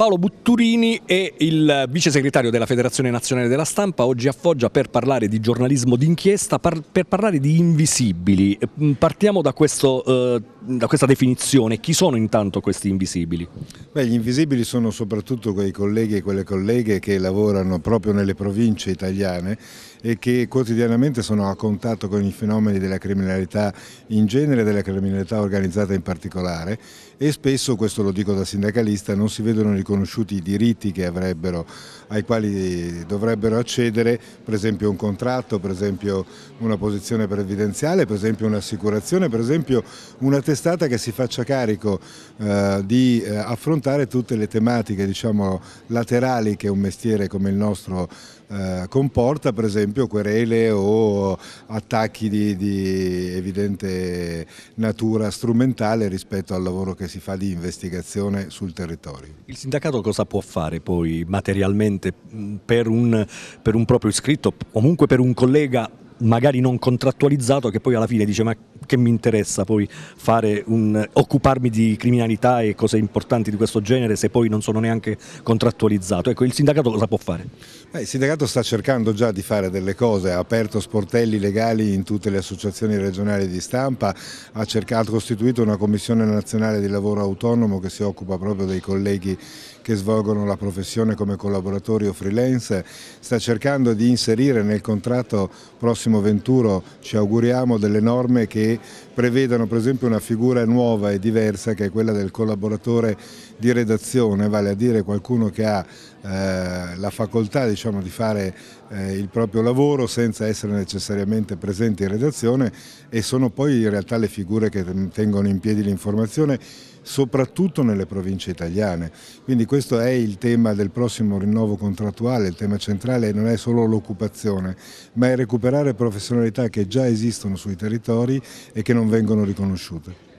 Paolo Butturini è il vice segretario della Federazione Nazionale della Stampa, oggi a Foggia per parlare di giornalismo d'inchiesta, par per parlare di invisibili. Mm, partiamo da, questo, eh, da, questa definizione. Chi sono intanto questi invisibili? Beh, gli invisibili sono soprattutto quei colleghi e quelle colleghe che lavorano proprio nelle province italiane e che quotidianamente sono a contatto con i fenomeni della criminalità in genere e della criminalità organizzata in particolare e spesso, questo lo dico da sindacalista, non si vedono riconosciuti riconosciuti i diritti che avrebbero, ai quali dovrebbero accedere, per esempio un contratto, per esempio una posizione previdenziale, per esempio un'assicurazione, per esempio una testata che si faccia carico eh, di eh, affrontare tutte le tematiche diciamo, laterali che un mestiere come il nostro eh, comporta, per esempio querele o attacchi di, di evidente natura strumentale rispetto al lavoro che si fa di investigazione sul territorio sindacato cosa può fare poi materialmente mm, per un, per un proprio iscritto, comunque per un collega magari non contrattualizzato che poi alla fine dice ma che mi interessa poi un, occuparmi di criminalità e cose importanti di questo genere se poi non sono neanche contrattualizzato. Ecco, il sindacato cosa può fare? Beh, il sindacato sta cercando già di fare delle cose, ha aperto sportelli legali in tutte le associazioni regionali di stampa, ha, cercato, ha costituito una commissione nazionale di lavoro autonomo che si occupa proprio dei colleghi che svolgono la professione come collaboratori o freelance, sta cercando di inserire nel contratto prossimo prossimo Venturo ci auguriamo delle norme che prevedano per esempio una figura nuova e diversa che è quella del collaboratore di redazione, vale a dire qualcuno che ha eh, la facoltà diciamo, di fare eh, il proprio lavoro senza essere necessariamente presenti in redazione e sono poi in realtà le figure che tengono in piedi l'informazione soprattutto nelle province italiane. Quindi questo è il tema del prossimo rinnovo contrattuale, il tema centrale non è solo l'occupazione, ma è recuperare professionalità che già esistono sui territori e che non vengono riconosciute.